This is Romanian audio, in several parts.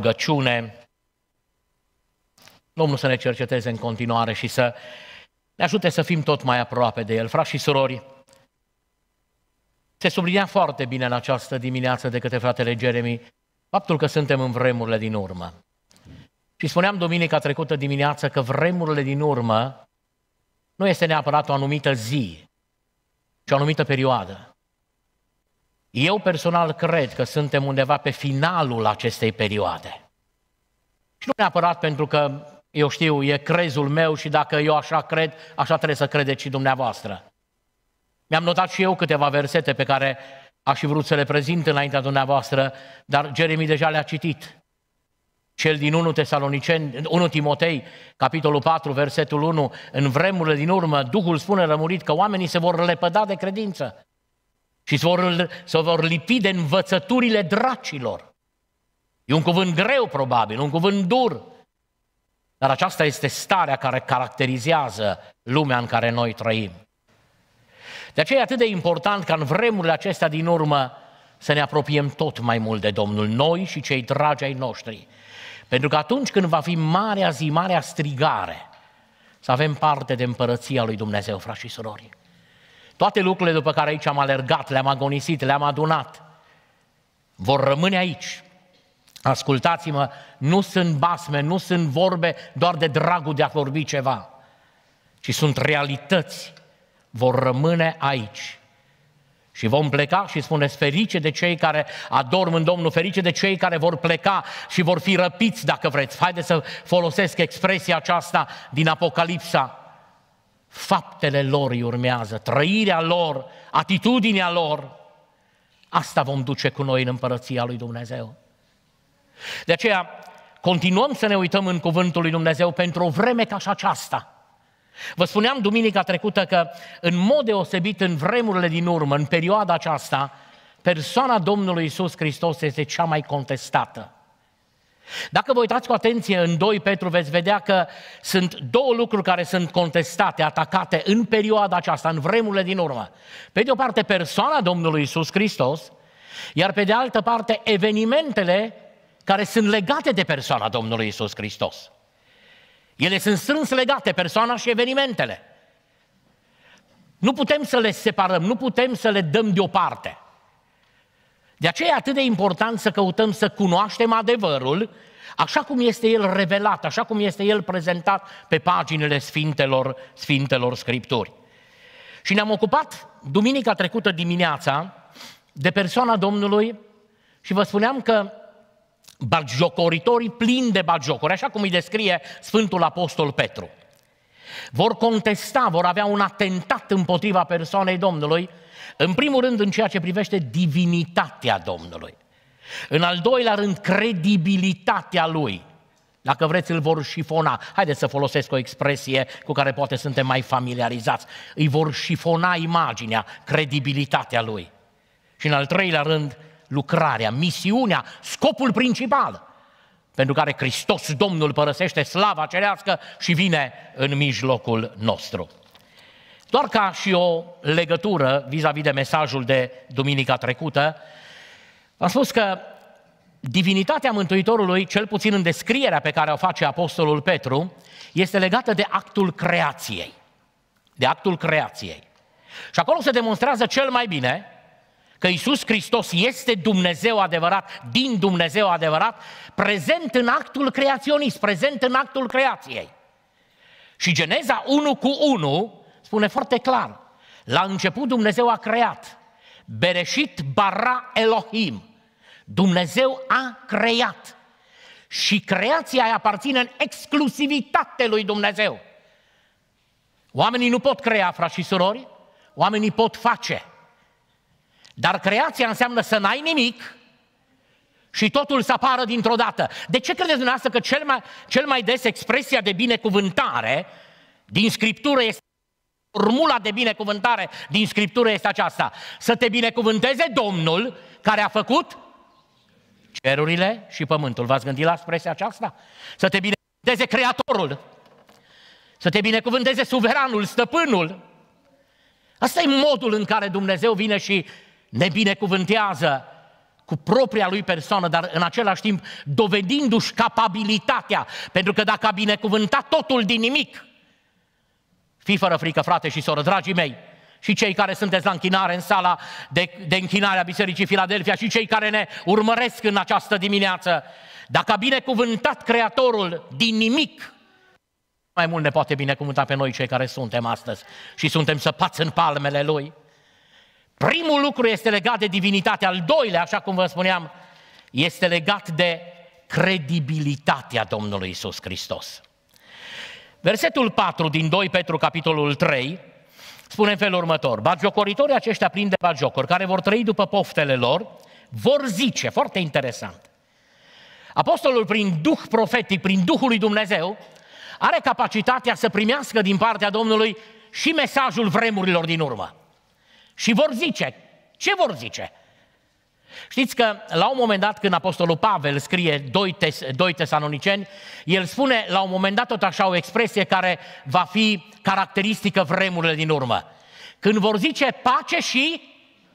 rugăciune. Domnul să ne cerceteze în continuare și să ne ajute să fim tot mai aproape de El. Frați și surori, se sublinea foarte bine în această dimineață de către fratele Jeremy faptul că suntem în vremurile din urmă. Și spuneam duminica trecută dimineață că vremurile din urmă nu este neapărat o anumită zi, ci o anumită perioadă. Eu personal cred că suntem undeva pe finalul acestei perioade. Și nu neapărat pentru că, eu știu, e crezul meu și dacă eu așa cred, așa trebuie să credeți și dumneavoastră. Mi-am notat și eu câteva versete pe care aș fi vrut să le prezint înaintea dumneavoastră, dar Jeremy deja le-a citit. Cel din 1, Tesaloniceni, 1 Timotei, capitolul 4, versetul 1, în vremurile din urmă, Duhul spune rămurit că oamenii se vor lepăda de credință și se vor, se vor lipi de învățăturile dracilor. E un cuvânt greu, probabil, un cuvânt dur, dar aceasta este starea care caracterizează lumea în care noi trăim. De aceea e atât de important ca în vremurile acestea din urmă să ne apropiem tot mai mult de Domnul, noi și cei dragi ai noștri. Pentru că atunci când va fi marea zi, marea strigare, să avem parte de împărăția lui Dumnezeu, frați și surorii. Toate lucrurile după care aici am alergat, le-am agonisit, le-am adunat, vor rămâne aici. Ascultați-mă, nu sunt basme, nu sunt vorbe doar de dragul de a vorbi ceva, ci sunt realități. Vor rămâne aici. Și vom pleca și spuneți, ferice de cei care adorm în Domnul, ferice de cei care vor pleca și vor fi răpiți, dacă vreți. Haideți să folosesc expresia aceasta din Apocalipsa faptele lor îi urmează, trăirea lor, atitudinea lor. Asta vom duce cu noi în împărăția lui Dumnezeu. De aceea, continuăm să ne uităm în cuvântul lui Dumnezeu pentru o vreme ca și aceasta. Vă spuneam duminica trecută că, în mod deosebit, în vremurile din urmă, în perioada aceasta, persoana Domnului Isus Hristos este cea mai contestată. Dacă vă uitați cu atenție în 2 Petru, veți vedea că sunt două lucruri care sunt contestate, atacate în perioada aceasta, în vremurile din urmă. Pe de o parte, persoana Domnului Isus Hristos, iar pe de altă parte, evenimentele care sunt legate de persoana Domnului Isus Hristos. Ele sunt strâns legate, persoana și evenimentele. Nu putem să le separăm, nu putem să le dăm deoparte. De aceea e atât de important să căutăm să cunoaștem adevărul, așa cum este el revelat, așa cum este el prezentat pe paginile Sfintelor, Sfintelor Scripturi. Și ne-am ocupat duminica trecută dimineața de persoana Domnului și vă spuneam că bagiocoritorii plini de bagiocori, așa cum îi descrie Sfântul Apostol Petru vor contesta, vor avea un atentat împotriva persoanei Domnului, în primul rând în ceea ce privește divinitatea Domnului. În al doilea rând, credibilitatea lui. Dacă vreți, îl vor șifona. Haideți să folosesc o expresie cu care poate suntem mai familiarizați. Îi vor șifona imaginea, credibilitatea lui. Și în al treilea rând, lucrarea, misiunea, scopul principal – pentru care Hristos Domnul părăsește slava cerească și vine în mijlocul nostru. Doar ca și o legătură vis-a-vis de mesajul de duminica trecută, am spus că divinitatea Mântuitorului, cel puțin în descrierea pe care o face Apostolul Petru, este legată de actul creației. De actul creației. Și acolo se demonstrează cel mai bine că Isus Hristos este Dumnezeu adevărat, din Dumnezeu adevărat, prezent în actul creaționist, prezent în actul creației. Și Geneza 1 cu 1 spune foarte clar, la început Dumnezeu a creat, bereșit bara Elohim, Dumnezeu a creat. Și creația îi aparține în exclusivitate lui Dumnezeu. Oamenii nu pot crea, frați și surori, oamenii pot face. Dar creația înseamnă să n-ai nimic și totul să apară dintr-o dată. De ce credeți dumneavoastră că cel mai, cel mai des expresia de binecuvântare din Scriptură este Formula de binecuvântare din Scriptură este aceasta. Să te binecuvânteze Domnul care a făcut cerurile și pământul. V-ați gândit la expresia aceasta? Să te binecuvânteze Creatorul. Să te binecuvânteze Suveranul, Stăpânul. Asta e modul în care Dumnezeu vine și ne binecuvântează cu propria lui persoană, dar în același timp dovedindu-și capabilitatea, pentru că dacă a binecuvântat totul din nimic, fi fără frică, frate și soră, dragii mei, și cei care sunteți la închinare în sala de, de închinare a Bisericii Filadelfia și cei care ne urmăresc în această dimineață, dacă a binecuvântat Creatorul din nimic, mai mult ne poate binecuvânta pe noi cei care suntem astăzi și suntem săpați în palmele Lui. Primul lucru este legat de divinitate, al doilea, așa cum vă spuneam, este legat de credibilitatea Domnului Isus Hristos. Versetul 4 din 2 Petru, capitolul 3, spune în felul următor. Bagiocoritorii aceștia plin de bagiocori, care vor trăi după poftele lor, vor zice, foarte interesant, Apostolul prin Duh profetic, prin Duhul lui Dumnezeu, are capacitatea să primească din partea Domnului și mesajul vremurilor din urmă. Și vor zice. Ce vor zice? Știți că la un moment dat când Apostolul Pavel scrie 2, tes- 2 tesanoniceni, el spune la un moment dat tot așa o expresie care va fi caracteristică vremurile din urmă. Când vor zice pace și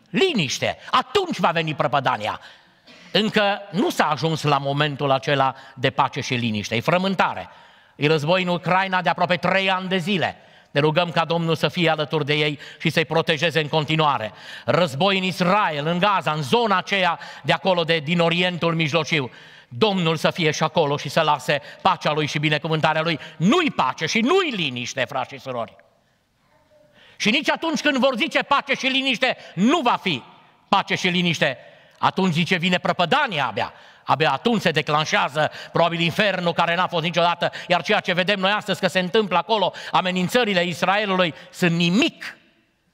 liniște, atunci va veni prăpădania. Încă nu s-a ajuns la momentul acela de pace și liniște, e frământare. E război în Ucraina de aproape trei ani de zile. Ne rugăm ca Domnul să fie alături de ei și să-i protejeze în continuare. Război în Israel, în Gaza, în zona aceea de acolo, de, din Orientul Mijlociu. Domnul să fie și acolo și să lase pacea lui și binecuvântarea lui. Nu-i pace și nu-i liniște, frați și surori. Și nici atunci când vor zice pace și liniște, nu va fi pace și liniște. Atunci zice, vine prăpădania abia abia atunci se declanșează probabil infernul care n-a fost niciodată, iar ceea ce vedem noi astăzi că se întâmplă acolo, amenințările Israelului sunt nimic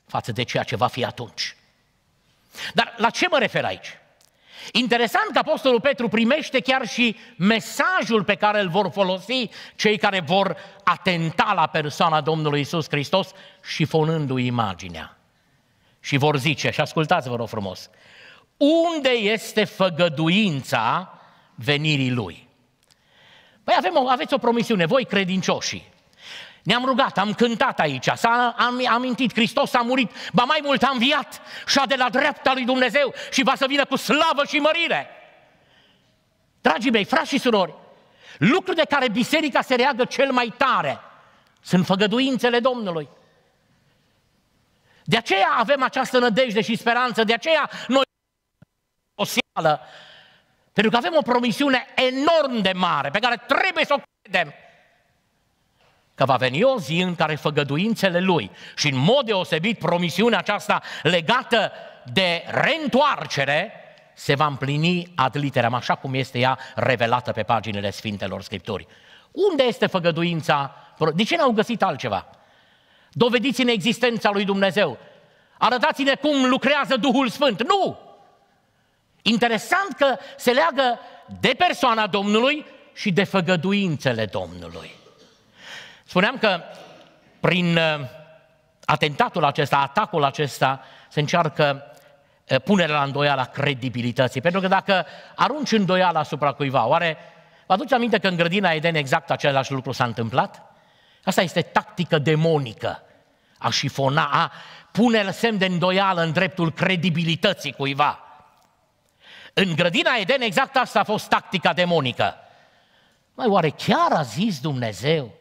față de ceea ce va fi atunci. Dar la ce mă refer aici? Interesant că Apostolul Petru primește chiar și mesajul pe care îl vor folosi cei care vor atenta la persoana Domnului Isus Hristos și fonându-i imaginea. Și vor zice, și ascultați vă rog frumos, unde este făgăduința venirii Lui. Păi avem o, aveți o promisiune, voi credincioșii. Ne-am rugat, am cântat aici, s-a am, amintit, Hristos a murit, ba mai mult a înviat și a de la dreapta lui Dumnezeu și va să vină cu slavă și mărire. Dragii mei, frați și surori, lucrul de care biserica se reagă cel mai tare sunt făgăduințele Domnului. De aceea avem această nădejde și speranță, de aceea noi socială, pentru că avem o promisiune enorm de mare pe care trebuie să o credem că va veni o zi în care făgăduințele lui și în mod deosebit promisiunea aceasta legată de reîntoarcere se va împlini ad literam, așa cum este ea revelată pe paginile Sfintelor Scripturii. Unde este făgăduința? De ce n-au găsit altceva? Dovediți-ne existența lui Dumnezeu. Arătați-ne cum lucrează Duhul Sfânt. Nu! Interesant că se leagă de persoana Domnului și de făgăduințele Domnului. Spuneam că prin uh, atentatul acesta, atacul acesta, se încearcă uh, punerea la îndoială a credibilității. Pentru că dacă arunci îndoială asupra cuiva, oare vă aduceți aminte că în grădina Eden exact același lucru s-a întâmplat? Asta este tactică demonică a șifona, a pune semn de îndoială în dreptul credibilității cuiva. În grădina Eden exact asta a fost tactica demonică. Mai oare chiar a zis Dumnezeu?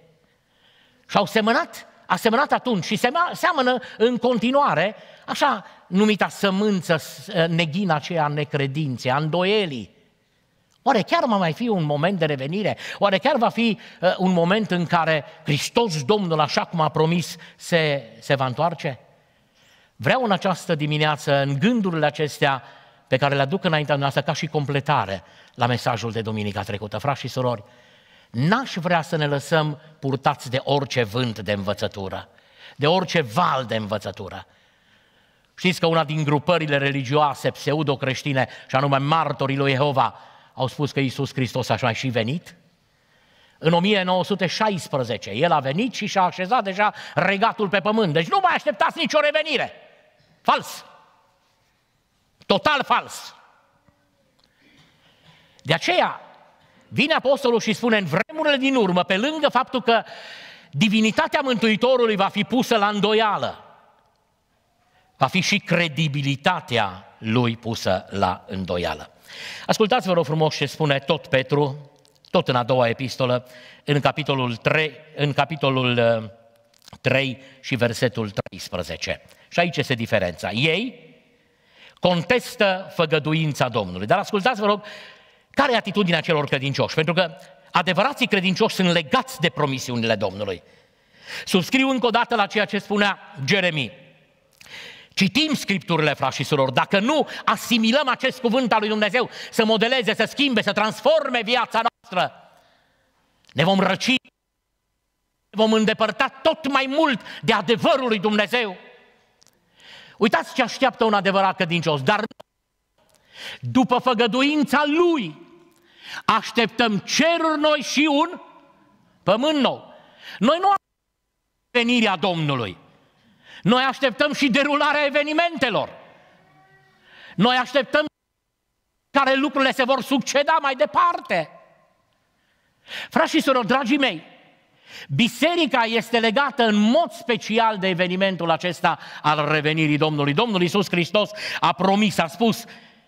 Și au semănat, a semănat atunci și sema, seamănă în continuare, așa numita sămânță, neghina aceea necredințe, a îndoielii. Oare chiar va mai fi un moment de revenire? Oare chiar va fi uh, un moment în care Hristos Domnul, așa cum a promis, se, se va întoarce? Vreau în această dimineață, în gândurile acestea, pe care le aduc înaintea noastră ca și completare la mesajul de duminica trecută. Frați și surori, n-aș vrea să ne lăsăm purtați de orice vânt de învățătură, de orice val de învățătură. Știți că una din grupările religioase pseudo pseudo-creștine, și anume martorii lui Jehova, au spus că Iisus Hristos așa a și venit? În 1916, el a venit și și-a așezat deja regatul pe pământ. Deci nu mai așteptați nicio revenire. Fals! Total fals. De aceea, vine apostolul și spune în vremurile din urmă, pe lângă faptul că divinitatea Mântuitorului va fi pusă la îndoială, va fi și credibilitatea lui pusă la îndoială. Ascultați, vă rog frumos, ce spune tot Petru, tot în a doua epistolă, în capitolul 3, în capitolul 3 uh, și versetul 13. Și aici este diferența. Ei, contestă făgăduința Domnului. Dar ascultați, vă rog, care e atitudinea celor credincioși? Pentru că adevărații credincioși sunt legați de promisiunile Domnului. Subscriu încă o dată la ceea ce spunea Jeremie. Citim scripturile, frați și dacă nu asimilăm acest cuvânt al lui Dumnezeu să modeleze, să schimbe, să transforme viața noastră, ne vom răci, ne vom îndepărta tot mai mult de adevărul lui Dumnezeu. Uitați ce așteaptă un adevărat credincios, dar după făgăduința lui așteptăm ceruri noi și un pământ nou. Noi nu așteptăm venirea Domnului. Noi așteptăm și derularea evenimentelor. Noi așteptăm care lucrurile se vor succeda mai departe. Frați și surori, dragii mei, Biserica este legată în mod special de evenimentul acesta al revenirii Domnului. Domnul Iisus Hristos a promis, a spus,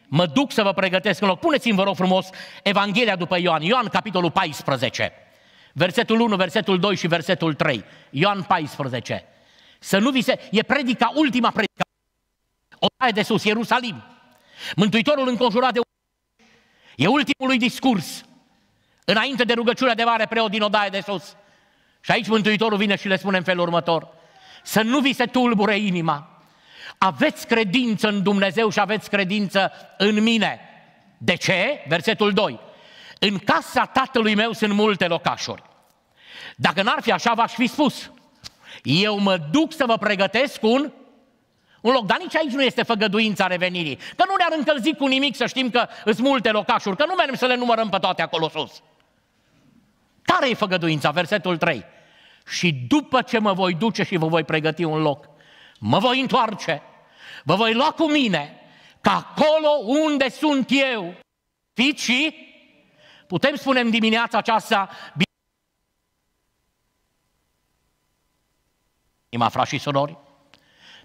mă duc să vă pregătesc în loc. Puneți-mi, vă rog frumos, Evanghelia după Ioan, Ioan capitolul 14, versetul 1, versetul 2 și versetul 3. Ioan 14. Să nu vi se... E predica, ultima predica. O taie de sus, Ierusalim. Mântuitorul înconjurat de... E ultimul lui discurs. Înainte de rugăciunea de mare preot din odaie de sus. Și aici Mântuitorul vine și le spune în felul următor. Să nu vi se tulbure inima. Aveți credință în Dumnezeu și aveți credință în mine. De ce? Versetul 2. În casa tatălui meu sunt multe locașuri. Dacă n-ar fi așa, v-aș fi spus. Eu mă duc să vă pregătesc un un loc. Dar nici aici nu este făgăduința revenirii. Că nu ne-ar încălzi cu nimic să știm că sunt multe locașuri, că nu mergem să le numărăm pe toate acolo sus. Care e făgăduința? Versetul 3. Și după ce mă voi duce și vă voi pregăti un loc, mă voi întoarce, vă voi lua cu mine, ca acolo unde sunt eu, fici, putem spune în dimineața aceasta, Ima frați și sorori.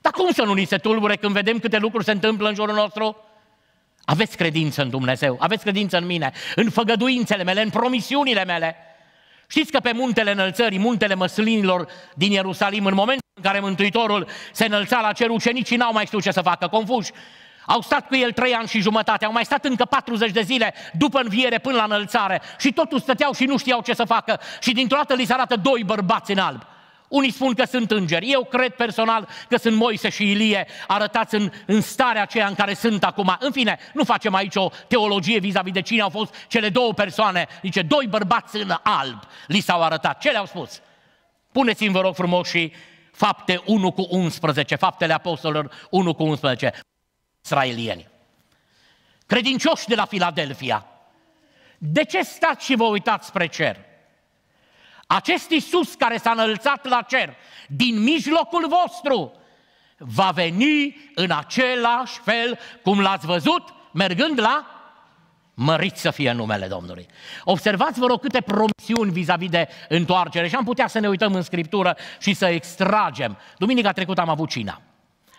Dar cum să nu ni se tulbure când vedem câte lucruri se întâmplă în jurul nostru? Aveți credință în Dumnezeu, aveți credință în mine, în făgăduințele mele, în promisiunile mele. Știți că pe muntele înălțării, muntele măslinilor din Ierusalim, în momentul în care Mântuitorul se înălța la cer, ucenicii n-au mai știut ce să facă, confuși. Au stat cu el trei ani și jumătate, au mai stat încă 40 de zile după înviere până la înălțare și totuși stăteau și nu știau ce să facă și dintr-o dată li se arată doi bărbați în alb. Unii spun că sunt îngeri. Eu cred personal că sunt Moise și Ilie arătați în, în starea aceea în care sunt acum. În fine, nu facem aici o teologie vis-a-vis de cine au fost cele două persoane. Zice, doi bărbați în alb li s-au arătat. Ce le-au spus? Puneți-mi, vă rog frumos, și fapte 1 cu 11, faptele apostolilor 1 cu 11, israelieni. Credincioși de la Filadelfia, de ce stați și vă uitați spre cer? Acest Iisus care s-a înălțat la cer, din mijlocul vostru, va veni în același fel cum l-ați văzut mergând la Mărit să fie numele Domnului. Observați, vă rog, câte promisiuni vis-a-vis de întoarcere și am putea să ne uităm în Scriptură și să extragem. Duminica trecută am avut cina.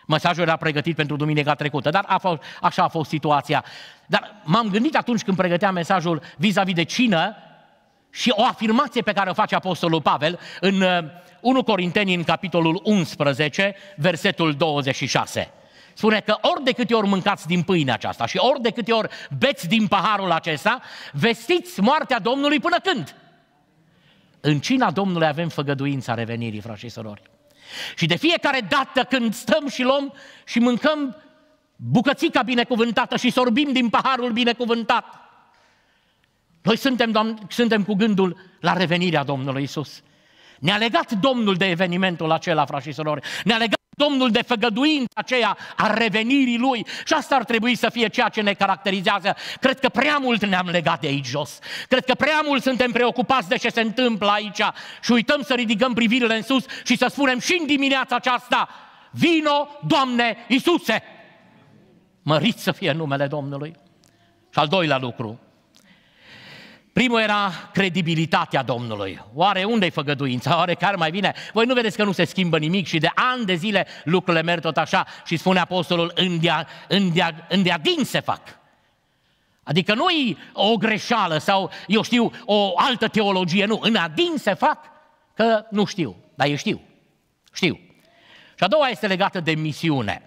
Mesajul era pregătit pentru duminica trecută, dar a fost, așa a fost situația. Dar m-am gândit atunci când pregăteam mesajul vis-a-vis de cină și o afirmație pe care o face Apostolul Pavel în 1 uh, Corinteni, în capitolul 11, versetul 26. Spune că ori de câte ori mâncați din pâinea aceasta și ori de câte ori beți din paharul acesta, vestiți moartea Domnului până când? În cina Domnului avem făgăduința revenirii, frați și sorori. Și de fiecare dată când stăm și luăm și mâncăm bucățica binecuvântată și sorbim din paharul binecuvântat, noi suntem, Doamne, suntem cu gândul la revenirea Domnului Isus. Ne-a legat Domnul de evenimentul acela, frașii și sorori. Ne-a legat Domnul de făgăduința aceea a revenirii Lui. Și asta ar trebui să fie ceea ce ne caracterizează. Cred că prea mult ne-am legat de aici jos. Cred că prea mult suntem preocupați de ce se întâmplă aici și uităm să ridicăm privirile în sus și să spunem și în dimineața aceasta, vino, Doamne Iisuse! Mărit să fie numele Domnului. Și al doilea lucru, Primul era credibilitatea Domnului. Oare unde-i făgăduința? Oare care mai vine? Voi nu vedeți că nu se schimbă nimic și de ani de zile lucrurile merg tot așa și spune apostolul, în îndea, din se fac. Adică nu e o greșeală sau, eu știu, o altă teologie, nu, în adin se fac că nu știu, dar eu știu, știu. Și a doua este legată de misiune.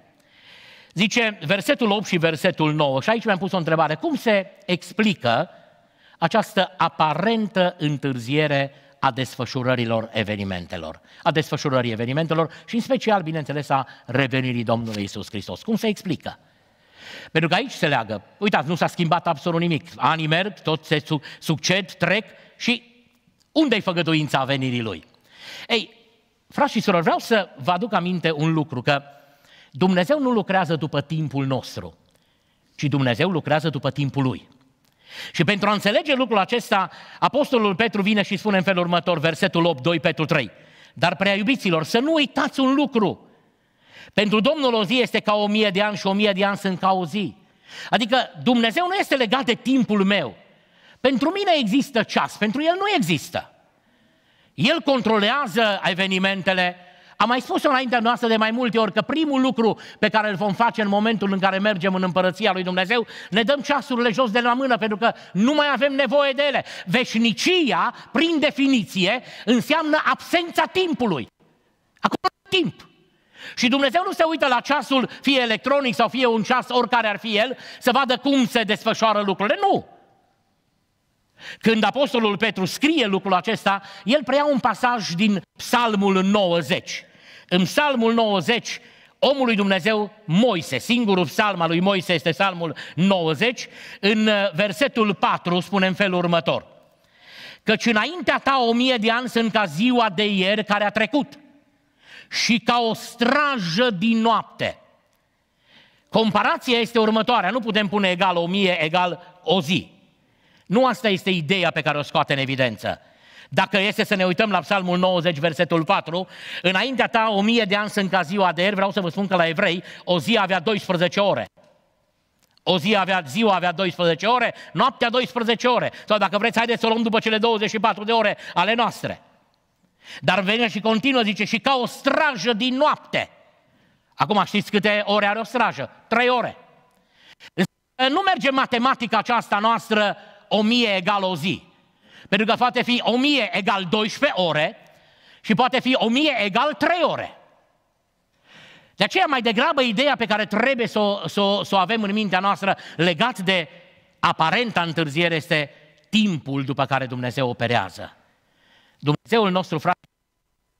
Zice versetul 8 și versetul 9 și aici mi-am pus o întrebare, cum se explică această aparentă întârziere a desfășurărilor evenimentelor, a desfășurării evenimentelor și în special, bineînțeles, a revenirii Domnului Isus Hristos. Cum se explică? Pentru că aici se leagă. Uitați, nu s-a schimbat absolut nimic. Anii merg, tot se succed, trec și unde-i făgăduința venirii lui? Ei, frați și surori, vreau să vă aduc aminte un lucru, că Dumnezeu nu lucrează după timpul nostru, ci Dumnezeu lucrează după timpul lui. Și pentru a înțelege lucrul acesta, Apostolul Petru vine și spune în felul următor, versetul 8, 2 Petru 3. Dar prea iubiților, să nu uitați un lucru. Pentru Domnul o zi este ca o mie de ani și o mie de ani sunt ca o zi. Adică Dumnezeu nu este legat de timpul meu. Pentru mine există ceas, pentru El nu există. El controlează evenimentele, am mai spus-o înaintea noastră de mai multe ori că primul lucru pe care îl vom face în momentul în care mergem în împărăția lui Dumnezeu, ne dăm ceasurile jos de la mână pentru că nu mai avem nevoie de ele. Veșnicia, prin definiție, înseamnă absența timpului. Acum timp. Și Dumnezeu nu se uită la ceasul, fie electronic sau fie un ceas, oricare ar fi el, să vadă cum se desfășoară lucrurile. Nu! Când Apostolul Petru scrie lucrul acesta, el preia un pasaj din Psalmul 90. În psalmul 90, omul lui Dumnezeu Moise, singurul psalm al lui Moise este psalmul 90, în uh, versetul 4 spune în felul următor. Căci înaintea ta o mie de ani sunt ca ziua de ieri care a trecut și ca o strajă din noapte. Comparația este următoarea, nu putem pune egal o mie, egal o zi. Nu asta este ideea pe care o scoate în evidență. Dacă este să ne uităm la Psalmul 90, versetul 4, înaintea ta o mie de ani sunt ca ziua de ieri, vreau să vă spun că la evrei o zi avea 12 ore. O zi avea, ziua avea 12 ore, noaptea 12 ore. Sau dacă vreți, haideți să o luăm după cele 24 de ore ale noastre. Dar vine și continuă, zice, și ca o strajă din noapte. Acum știți câte ore are o strajă? Trei ore. Nu merge matematica aceasta noastră o mie egal o zi. Pentru că poate fi 1000 egal 12 ore și poate fi 1000 egal 3 ore. De aceea, mai degrabă, ideea pe care trebuie să o, să, o, să o avem în mintea noastră legat de aparenta întârziere este timpul după care Dumnezeu operează. Dumnezeul nostru, frate,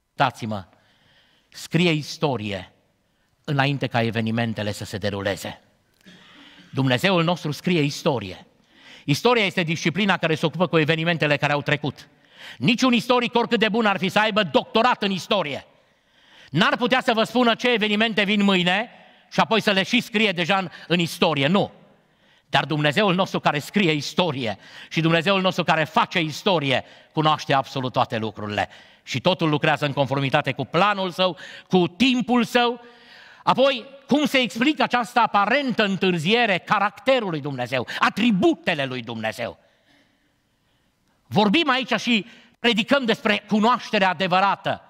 uitați-mă, scrie istorie înainte ca evenimentele să se deruleze. Dumnezeul nostru scrie istorie. Istoria este disciplina care se ocupă cu evenimentele care au trecut. Niciun istoric, oricât de bun ar fi să aibă doctorat în istorie, n-ar putea să vă spună ce evenimente vin mâine și apoi să le și scrie deja în, în istorie. Nu. Dar Dumnezeul nostru care scrie istorie și Dumnezeul nostru care face istorie cunoaște absolut toate lucrurile. Și totul lucrează în conformitate cu planul său, cu timpul său. Apoi, cum se explică această aparentă întârziere caracterului Dumnezeu, atributele lui Dumnezeu? Vorbim aici și predicăm despre cunoașterea adevărată.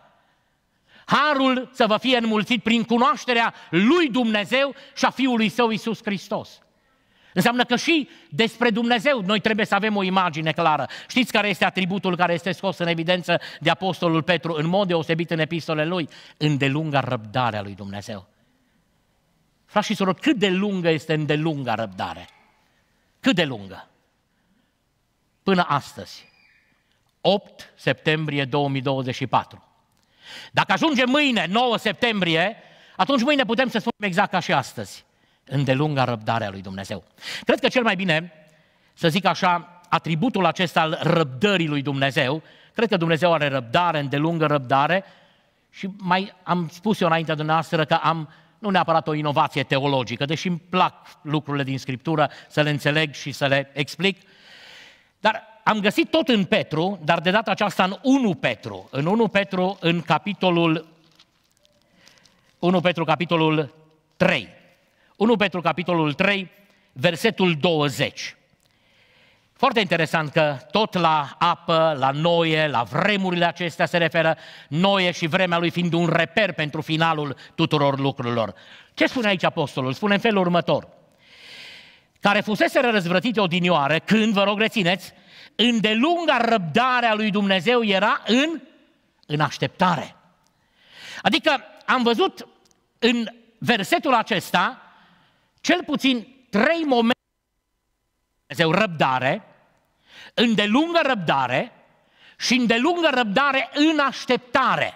Harul să vă fie înmulțit prin cunoașterea lui Dumnezeu și a Fiului Său Isus Hristos. Înseamnă că și despre Dumnezeu noi trebuie să avem o imagine clară. Știți care este atributul care este scos în evidență de Apostolul Petru în mod deosebit în epistole lui? Îndelunga răbdarea lui Dumnezeu. Frați și surori, cât de lungă este îndelunga răbdare? Cât de lungă? Până astăzi, 8 septembrie 2024. Dacă ajunge mâine, 9 septembrie, atunci mâine putem să spunem exact ca și astăzi. Îndelunga răbdarea lui Dumnezeu. Cred că cel mai bine, să zic așa, atributul acesta al răbdării lui Dumnezeu, cred că Dumnezeu are răbdare, îndelungă răbdare și mai am spus eu înaintea dumneavoastră că am nu neapărat o inovație teologică, deși îmi plac lucrurile din Scriptură să le înțeleg și să le explic, dar am găsit tot în Petru, dar de data aceasta în 1 Petru. În 1 Petru, în capitolul 1 Petru, capitolul 3. 1 Petru, capitolul 3, versetul 20. Foarte interesant că tot la apă, la noie, la vremurile acestea se referă noie și vremea lui fiind un reper pentru finalul tuturor lucrurilor. Ce spune aici apostolul? Spune în felul următor. Care fusese răzvrătite odinioară, când, vă rog rețineți, îndelunga răbdarea lui Dumnezeu era în, în așteptare. Adică am văzut în versetul acesta cel puțin trei momente Dumnezeu răbdare, îndelungă răbdare și îndelungă răbdare în așteptare.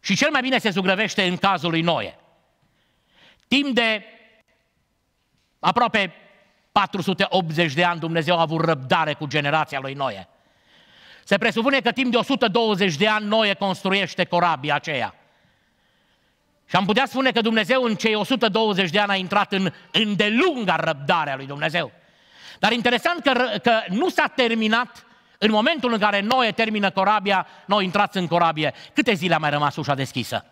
Și cel mai bine se zugrăvește în cazul lui Noe. Timp de aproape 480 de ani Dumnezeu a avut răbdare cu generația lui Noe. Se presupune că timp de 120 de ani Noe construiește corabia aceea. Și am putea spune că Dumnezeu în cei 120 de ani a intrat în îndelunga răbdare a lui Dumnezeu. Dar interesant că, că nu s-a terminat în momentul în care Noe termină corabia, noi intrați în corabie. Câte zile a mai rămas ușa deschisă?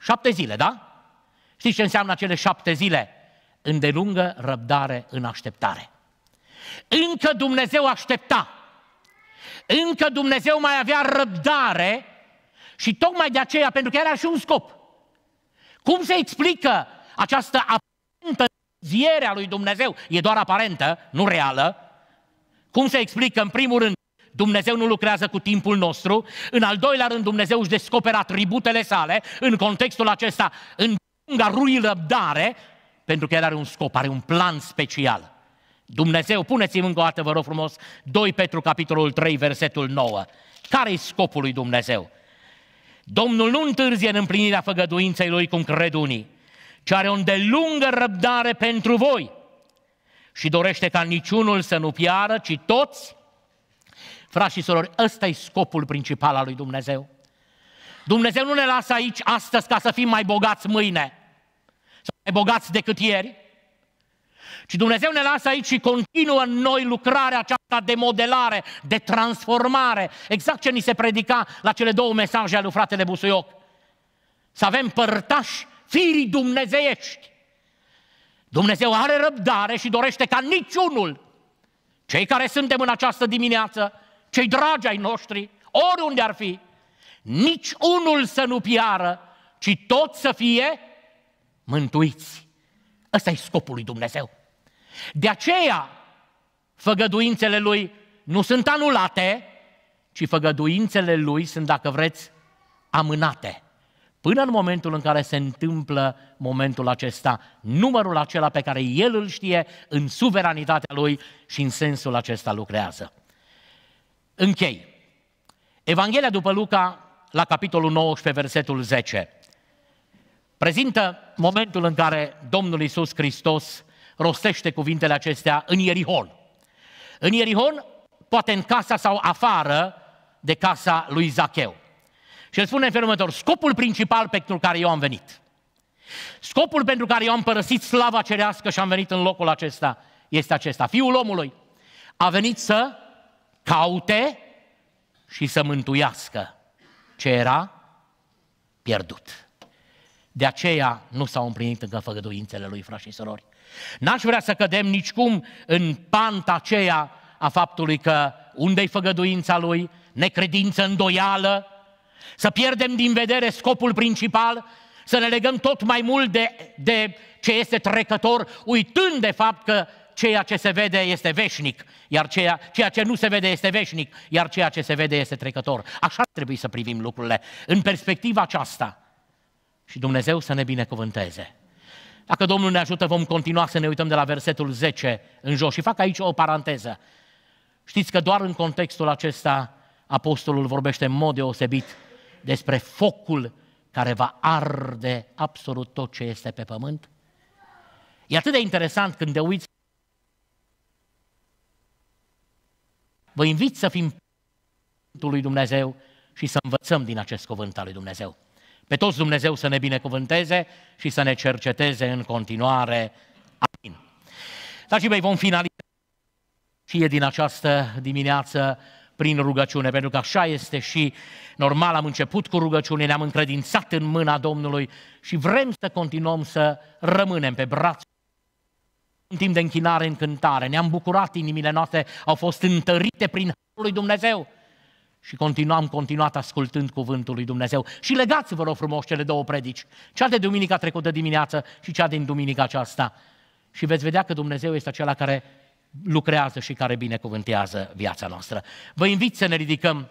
Șapte zile, da? Știți ce înseamnă acele șapte zile? Îndelungă răbdare în așteptare. Încă Dumnezeu aștepta. Încă Dumnezeu mai avea răbdare și tocmai de aceea, pentru că era și un scop. Cum se explică această învierea lui Dumnezeu e doar aparentă, nu reală, cum se explică în primul rând Dumnezeu nu lucrează cu timpul nostru, în al doilea rând Dumnezeu își descoperă atributele sale în contextul acesta, în lunga rui răbdare, pentru că el are un scop, are un plan special. Dumnezeu, puneți-mi încă o dată, vă rog frumos, 2 Petru, capitolul 3, versetul 9. care e scopul lui Dumnezeu? Domnul nu întârzie în împlinirea făgăduinței lui, cum cred unii, ci are o îndelungă răbdare pentru voi și dorește ca niciunul să nu piară, ci toți. Frați și sorori. ăsta e scopul principal al lui Dumnezeu. Dumnezeu nu ne lasă aici astăzi ca să fim mai bogați mâine, să mai bogați decât ieri, ci Dumnezeu ne lasă aici și continuă în noi lucrarea aceasta de modelare, de transformare, exact ce ni se predica la cele două mesaje ale lui fratele Busuioc. Să avem părtași firii dumnezeiești. Dumnezeu are răbdare și dorește ca niciunul, cei care suntem în această dimineață, cei dragi ai noștri, oriunde ar fi, nici unul să nu piară, ci tot să fie mântuiți. Ăsta e scopul lui Dumnezeu. De aceea, făgăduințele lui nu sunt anulate, ci făgăduințele lui sunt, dacă vreți, amânate până în momentul în care se întâmplă momentul acesta, numărul acela pe care El îl știe în suveranitatea Lui și în sensul acesta lucrează. Închei. Evanghelia după Luca, la capitolul 19, versetul 10, prezintă momentul în care Domnul Isus Hristos rostește cuvintele acestea în Ierihon. În Ierihon, poate în casa sau afară de casa lui Zacheu. Și îl spune în felul următor, scopul principal pentru care eu am venit, scopul pentru care eu am părăsit slava cerească și am venit în locul acesta, este acesta. Fiul omului a venit să caute și să mântuiască ce era pierdut. De aceea nu s-au împlinit încă făgăduințele lui, frați și sorori. N-aș vrea să cădem nicicum în panta aceea a faptului că unde-i făgăduința lui, necredință, îndoială, să pierdem din vedere scopul principal, să ne legăm tot mai mult de, de ce este trecător, uitând de fapt că ceea ce se vede este veșnic, iar ceea, ceea ce nu se vede este veșnic, iar ceea ce se vede este trecător. Așa trebuie să privim lucrurile, în perspectiva aceasta. Și Dumnezeu să ne binecuvânteze. Dacă Domnul ne ajută, vom continua să ne uităm de la versetul 10 în jos. Și fac aici o paranteză. Știți că doar în contextul acesta apostolul vorbește în mod deosebit despre focul care va arde absolut tot ce este pe pământ? E atât de interesant când te uiți. Vă invit să fim lui Dumnezeu și să învățăm din acest cuvânt al lui Dumnezeu. Pe toți Dumnezeu să ne binecuvânteze și să ne cerceteze în continuare. Amin. Dragii mei, vom finaliza și e din această dimineață prin rugăciune, pentru că așa este și normal, am început cu rugăciune, ne-am încredințat în mâna Domnului și vrem să continuăm să rămânem pe braț. În timp de închinare, în cântare, ne-am bucurat, inimile noastre au fost întărite prin Harul lui Dumnezeu și continuam, continuat ascultând cuvântul lui Dumnezeu. Și legați, vă rog frumos, cele două predici, cea de duminica trecută dimineață și cea din duminica aceasta. Și veți vedea că Dumnezeu este acela care lucrează și care binecuvântează viața noastră. Vă invit să ne ridicăm